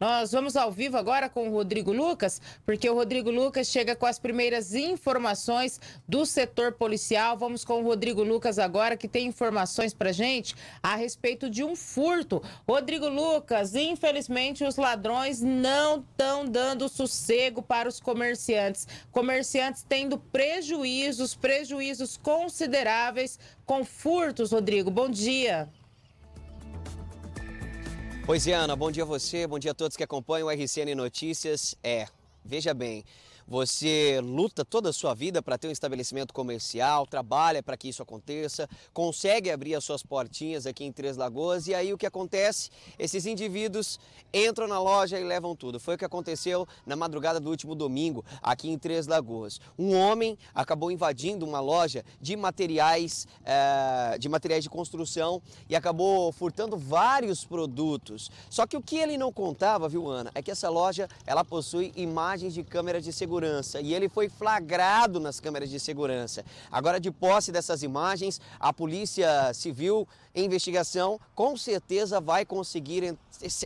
Nós vamos ao vivo agora com o Rodrigo Lucas, porque o Rodrigo Lucas chega com as primeiras informações do setor policial. Vamos com o Rodrigo Lucas agora, que tem informações para gente a respeito de um furto. Rodrigo Lucas, infelizmente os ladrões não estão dando sossego para os comerciantes. Comerciantes tendo prejuízos, prejuízos consideráveis com furtos, Rodrigo. Bom dia. Pois é, Ana, bom dia a você, bom dia a todos que acompanham o RCN Notícias. É, veja bem, você luta toda a sua vida para ter um estabelecimento comercial, trabalha para que isso aconteça, consegue abrir as suas portinhas aqui em Três Lagoas e aí o que acontece? Esses indivíduos entram na loja e levam tudo. Foi o que aconteceu na madrugada do último domingo aqui em Três Lagoas. Um homem acabou invadindo uma loja de materiais, é, de materiais de construção e acabou furtando vários produtos. Só que o que ele não contava, viu Ana, é que essa loja ela possui imagens de câmeras de segurança segurança e ele foi flagrado nas câmeras de segurança. Agora, de posse dessas imagens, a Polícia Civil em investigação com certeza vai conseguir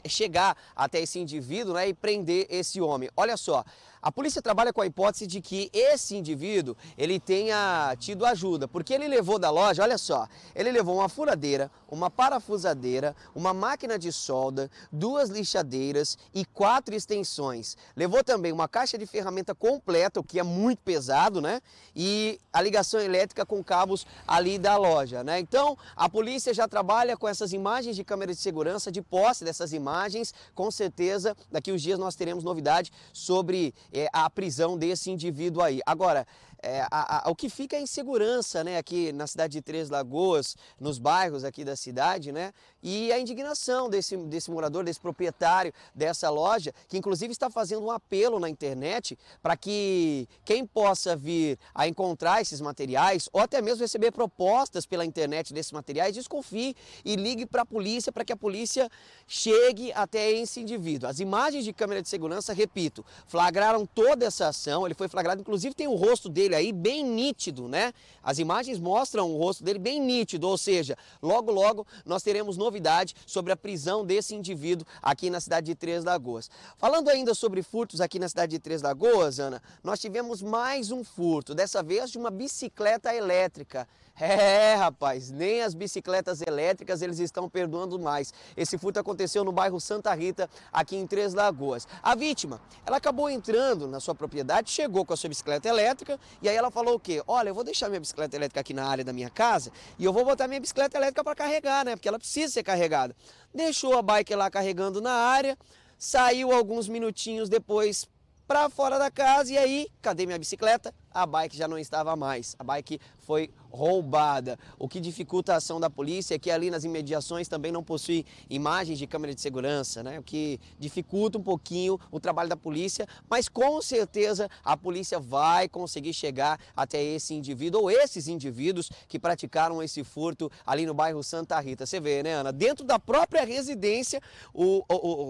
chegar até esse indivíduo né, e prender esse homem. Olha só, a polícia trabalha com a hipótese de que esse indivíduo ele tenha tido ajuda, porque ele levou da loja, olha só, ele levou uma furadeira, uma parafusadeira, uma máquina de solda, duas lixadeiras e quatro extensões. Levou também uma caixa de ferramenta completa, o que é muito pesado, né? E a ligação elétrica com cabos ali da loja, né? Então, a polícia já trabalha com essas imagens de câmera de segurança, de posse dessas imagens. Com certeza, daqui uns dias nós teremos novidade sobre é, a prisão desse indivíduo aí. Agora, é, a, a, o que fica é insegurança, né, aqui na cidade de Três Lagoas, nos bairros aqui da cidade, né, e a indignação desse, desse morador, desse proprietário dessa loja, que inclusive está fazendo um apelo na internet para que quem possa vir a encontrar esses materiais, ou até mesmo receber propostas pela internet desses materiais, desconfie e ligue para a polícia, para que a polícia chegue até esse indivíduo. As imagens de câmera de segurança, repito, flagraram toda essa ação, ele foi flagrado, inclusive tem o rosto dele aí bem nítido, né? As imagens mostram o rosto dele bem nítido, ou seja, logo logo nós teremos novidade sobre a prisão desse indivíduo aqui na cidade de Três Lagoas. Falando ainda sobre furtos aqui na cidade de Três Lagoas, Ana, nós tivemos mais um furto, dessa vez de uma bicicleta elétrica. É, rapaz, nem as bicicletas elétricas eles estão perdoando mais. Esse furto aconteceu no bairro Santa Rita, aqui em Três Lagoas. A vítima, ela acabou entrando na sua propriedade, chegou com a sua bicicleta elétrica e aí ela falou o quê? Olha, eu vou deixar minha bicicleta elétrica aqui na área da minha casa e eu vou botar minha bicicleta elétrica para carregar, né? Porque ela precisa ser carregada. Deixou a bike lá carregando na área, saiu alguns minutinhos depois para fora da casa e aí, cadê minha bicicleta? A bike já não estava mais. A bike foi roubada. O que dificulta a ação da polícia é que ali nas imediações também não possui imagens de câmera de segurança, né? O que dificulta um pouquinho o trabalho da polícia, mas com certeza a polícia vai conseguir chegar até esse indivíduo ou esses indivíduos que praticaram esse furto ali no bairro Santa Rita. Você vê, né, Ana? Dentro da própria residência, o, o,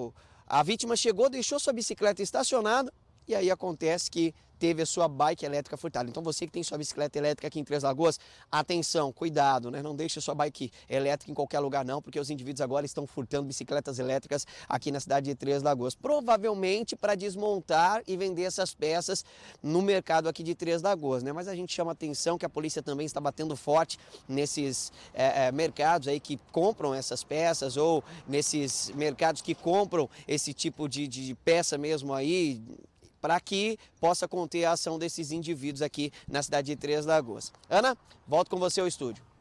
o a vítima chegou, deixou sua bicicleta estacionada, e aí acontece que teve a sua bike elétrica furtada. Então você que tem sua bicicleta elétrica aqui em Três Lagoas, atenção, cuidado, né? Não deixe sua bike elétrica em qualquer lugar não, porque os indivíduos agora estão furtando bicicletas elétricas aqui na cidade de Três Lagoas, provavelmente para desmontar e vender essas peças no mercado aqui de Três Lagoas, né? Mas a gente chama atenção que a polícia também está batendo forte nesses é, é, mercados aí que compram essas peças ou nesses mercados que compram esse tipo de, de peça mesmo aí para que possa conter a ação desses indivíduos aqui na cidade de Três Lagoas. Ana, volto com você ao estúdio.